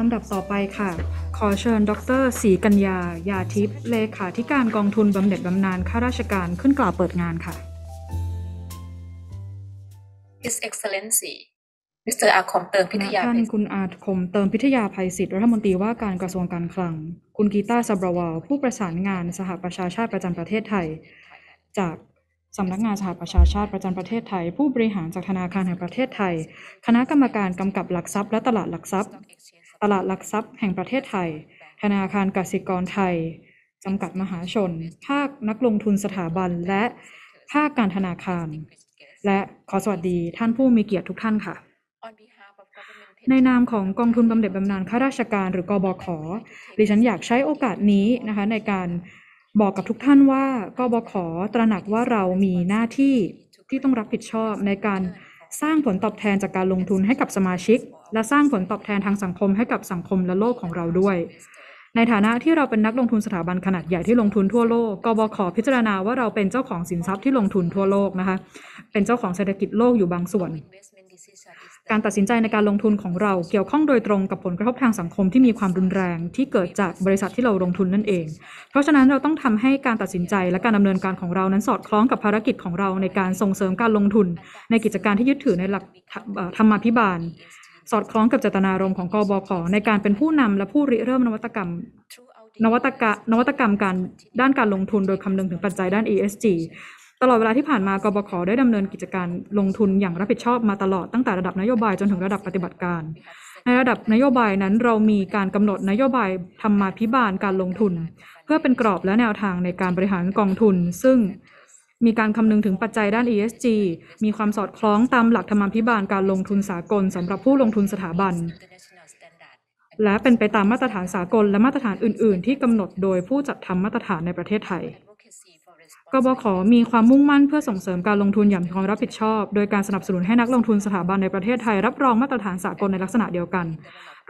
ลำดับต่อไปค่ะ ขอเชิญดรศรีกัญญา ยาทิพย์ เลขาธิการกองทุนบำเหน็จบำนาญข้าราชการขึ้นกล่าวเปิดงานค่ะ His Excellency มิสเตอร์อาคมเติมพิทยาท่านคุณอาคมเติมพิทยาภัยศิษย์รัฐมนตรีว่าการกระทรวงการคลัง คุณกีตาซบราวาผู้ประสานงานสหประชาชาติประจำประเทศไทย จากสำนักงานสหประชาชาติประจำประเทศไทย ผู้บริหารจากธนาคารแห่งประเทศไทย คณะกรรมการกำกับหลักทรัพย์และตลาดหลักทรัพย์ตลาดหลักทรัพย์แห่งประเทศไทย ธนาคารกสิกรไทยจำกัดมหาชน ภาคนักลงทุนสถาบัน และภาคการธนาคาร และขอสวัสดีท่านผู้มีเกียรติทุกท่านค่ะ ในนามของกองทุนบำเหน็จบำนาญข้าราชการหรือกอบอขดิฉันอยากใช้โอกาสนี้นะคะในการบอกกับทุกท่านว่ากอบอขตระหนักว่าเรามีหน้าที่ที่ต้องรับผิดชอบในการสร้างผลตอบแทนจากการลงทุนให้กับสมาชิก และสร้างผลตอบแทนทางสังคมให้กับสังคมและโลกของเราด้วย ในฐานะที่เราเป็นนักลงทุนสถาบันขนาดใหญ่ที่ลงทุนทั่วโลก กบข พิจารณาว่าเราเป็นเจ้าของสินทรัพย์ที่ลงทุนทั่วโลกนะคะ เป็นเจ้าของเศรษฐกิจโลกอยู่บางส่วนการตัดสินใจในการลงทุนของเรา เกี่ยวข้องโดยตรงกับผลกระทบทางสังคมที่มีความรุนแรงที่เกิดจากบริษัทที่เราลงทุนนั่นเอง เพราะฉะนั้นเราต้องทำให้การตัดสินใจและการดำเนินการของเรานั้นสอดคล้องกับภารกิจของเราในการส่งเสริมการลงทุนในกิจการที่ยึดถือในหลักธรรมาภิบาล สอดคล้องกับเจตนารมณ์ของกบขในการเป็นผู้นำและผู้ริเริ่มนวัตกรรมนวัตกรรมนวัตกรรมการด้านการลงทุนโดยคำนึงถึงปัจจัยด้าน ESG ตลอดเวลาที่ผ่านมากบขได้ดำเนินกิจการลงทุนอย่างรับผิดชอบมาตลอดตั้งแต่ระดับนโยบายจนถึงระดับปฏิบัติการ ในระดับนโยบายนั้น เรามีการกำหนดนโยบายธรรมาภิบาลการลงทุน เพื่อเป็นกรอบและแนวทางในการบริหารกองทุนซึ่งมีการคำนึงถึงปัจจัยด้าน ESG มีความสอดคล้องตามหลักธรรมาภิบาลการลงทุนสากลสำหรับผู้ลงทุนสถาบันและเป็นไปตามมาตรฐานสากลและมาตรฐานอื่น ๆ ที่กำหนดโดยผู้จัดทำมาตรฐานในประเทศไทยกบขมีความมุ่งมั่นเพื่อส่งเสริมการลงทุนอย่างมีความรับผิดชอบ โดยการสนับสนุนให้นักลงทุนสถาบันในประเทศไทย รับรองมาตรฐานสากลในลักษณะเดียวกัน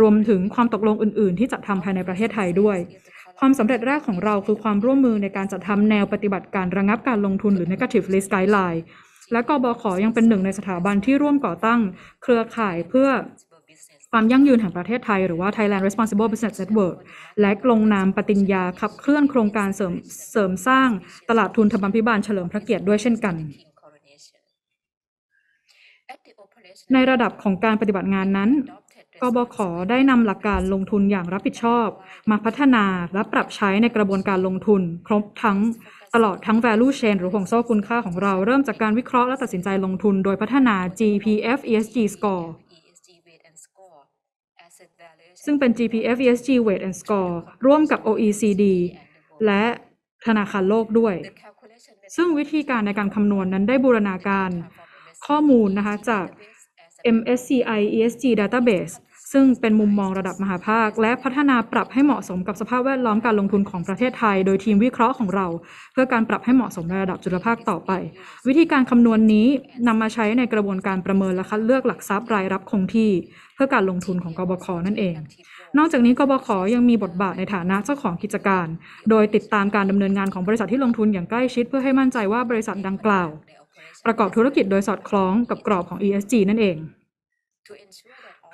รวมถึงความตกลงอื่น ๆ ที่จัดทำภายในประเทศไทยด้วย ความสำเร็จแรกของเราคือความร่วมมือในการจัดทำแนวปฏิบัติการระงับการลงทุนหรือ negative list guideline และกบขยังเป็นหนึ่งในสถาบันที่ร่วมก่อตั้งเครือข่ายเพื่อความยั่งยืนแห่งประเทศไทยหรือว่า Thailand Responsible Business Network และลงนามปฏิญญาขับเคลื่อนโครงการเสริมเสริมสร้างตลาดทุนธรรมพิบาลเฉลิมพระเกียรติด้วยเช่นกัน ในระดับของการปฏิบัติงานนั้นกบขได้นำหลักการลงทุนอย่างรับผิดชอบ มาพัฒนาและปรับใช้ในกระบวนการลงทุน ครบทั้งตลอดทั้ง value chain หรือห่วงโซ่คุณค่าของเราเริ่มจากการวิเคราะห์และตัดสินใจลงทุนโดยพัฒนา GPF ESG score ซึ่งเป็น GPF ESG Weight and Score ร่วมกับ OECD และธนาคารโลกด้วย ซึ่งวิธีการในการคำนวณนนั้นได้บูรณาการข้อมูลนะคะจาก MSCI ESG Database ซึ่งเป็นมุมมองระดับมหาภาคและพัฒนาปรับให้เหมาะสมกับสภาพแวดล้อมการลงทุนของประเทศไทย โดยทีมวิเคราะห์ของเรา เพื่อการปรับให้เหมาะสมในระดับจุลภาคต่อไป วิธีการคำนวณนนี้นำมาใช้ในกระบวนการประเมินและคัดเลือกหลักทรัพย์รายรับคงที่ เพื่อการลงทุนของกบคนั่นเอง นอกจากนี้กบขยังมีบทบาทในฐานะเจ้าของกิจการ โดยติดตามการดำเนินงานของบริษัทที่ลงทุนอย่างใกล้ชิดเพื่อให้มั่นใจว่าบริษัทดังกล่าวประกอบธุรกิจโดยสอดคล้องกับกรอบของ ESG นั่นเอง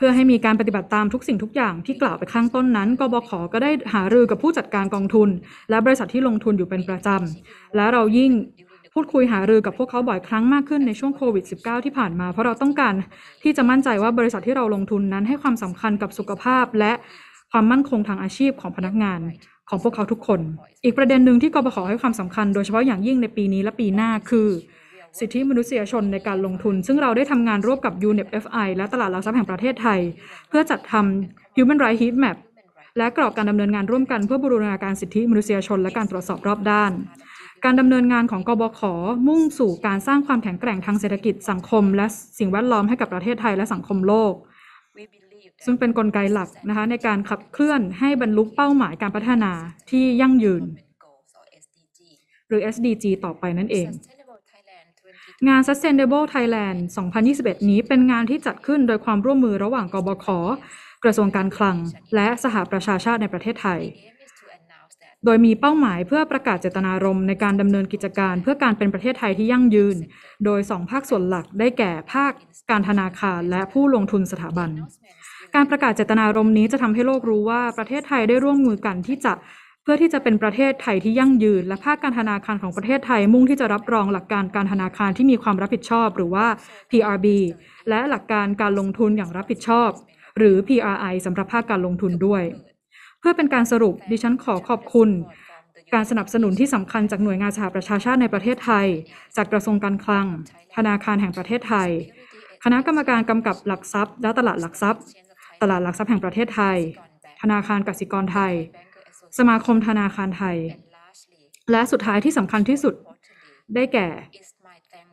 พื่อให้มีการปฏิบัติตามทุกสิ่งทุกอย่างที่กล่าวไปข้างต้นนั้น กบข ก็ได้หารือกับผู้จัดการกองทุน และบริษัทที่ลงทุนอยู่เป็นประจำ และเรายิ่งพูดคุยหารือกับพวกเขาบ่อยครั้งมากขึ้นในช่วงโควิด -19 ที่ผ่านมา เพราะเราต้องการที่จะมั่นใจว่าบริษัทที่เราลงทุนนั้นให้ความสำคัญกับสุขภาพและความมั่นคงทางอาชีพของพนักงาน ของพวกเขาทุกคน อีกประเด็นหนึ่งที่กบขให้ความสำคัญ โดยเฉพาะอย่างยิ่งในปีนี้และปีหน้าคือสิทธิมนุษยชนในการลงทุน ซึ่งเราได้ทำงานร่วมกับ UNFI และตลาดหลักทรัพย์แห่งประเทศไทย เพื่อจัดทำ Human Rights Heat Map และกรอบการดำเนินงานร่วมกันเพื่อบูรณาการสิทธิมนุษยชน และการตรวจสอบรอบด้าน การดำเนินงานของกบขมุ่งสู่การสร้างความแข็งแกร่งทางเศรษฐกิจสังคม และสิ่งแวดล้อมให้กับประเทศไทยและสังคมโลก ซึ่งเป็นนกลไกหลักนะคะในการขับเคลื่อนให้บรรลุเป้าหมายการพัฒนาที่ยั่งยืน หรือ SDG ต่อไปนั่นเองงาน Sustainable Thailand 2021 นี้เป็นงานที่จัดขึ้นโดยความร่วมมือระหว่างกบขกระทรวงการคลังและสหประชาชาติในประเทศไทย โดยมีเป้าหมายเพื่อประกาศเจตนารมณ์ในการดำเนินกิจการเพื่อการเป็นประเทศไทยที่ยั่งยืน โดยสองภาคส่วนหลักได้แก่ภาคการธนาคารและผู้ลงทุนสถาบัน การประกาศเจตนารมณ์นี้จะทำให้โลกรู้ว่าประเทศไทยได้ร่วมมือกันที่จะเพื่อที่จะเป็นประเทศไทยที่ยั่งยืนและภาคการธนาคาร ของประเทศไทย มุ่งที่จะรับรองหลักการการธนาคารที่มีความรับผิดชอบ หรือว่า PRB และหลักการการลงทุนอย่างรับผิดชอบ หรือ PRI สำหรับภาคการลงทุนด้วย เพื่อเป็นการสรุปดิฉันขอขอบคุณ การสนับสนุนที่สำคัญจากหน่วยงานสหประชาชาติในประเทศไทย จากกระทรวงการคลัง ธนาคารแห่งประเทศไทย คณะกรรมการกำกับหลักทรัพย์ และตลาดหลักทรัพย์ ตลาดหลักทรัพย์แห่งประเทศไทย ธนาคารกสิกรไทยสมาคมธนาคารไทย และสุดท้ายที่สำคัญที่สุดได้แก่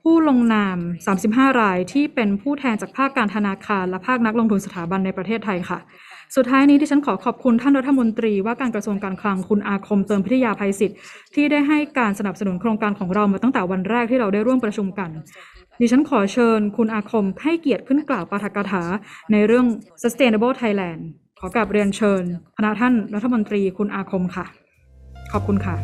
ผู้ลงนาม 35 รายที่เป็นผู้แทนจากภาคการธนาคาร และภาคนักลงทุนสถาบันในประเทศไทยค่ะ สุดท้ายนี้ที่ฉันขอขอบคุณท่านรัฐมนตรีว่าการกระทรวงการคลังคุณอาคมเติมพิทยาภัยศิษฐ์ที่ได้ให้การสนับสนุนโครงการของเรามาตั้งแต่วันแรกที่เราได้ร่วมประชุมกันดิฉันขอเชิญคุณอาคมให้เกียรติขึ้นกล่าวปาฐกถาในเรื่อง Sustainable Thailand ขอกลับเรียนเชิญคณะท่านรัฐมนตรีคุณอาคมค่ะ ขอบคุณค่ะ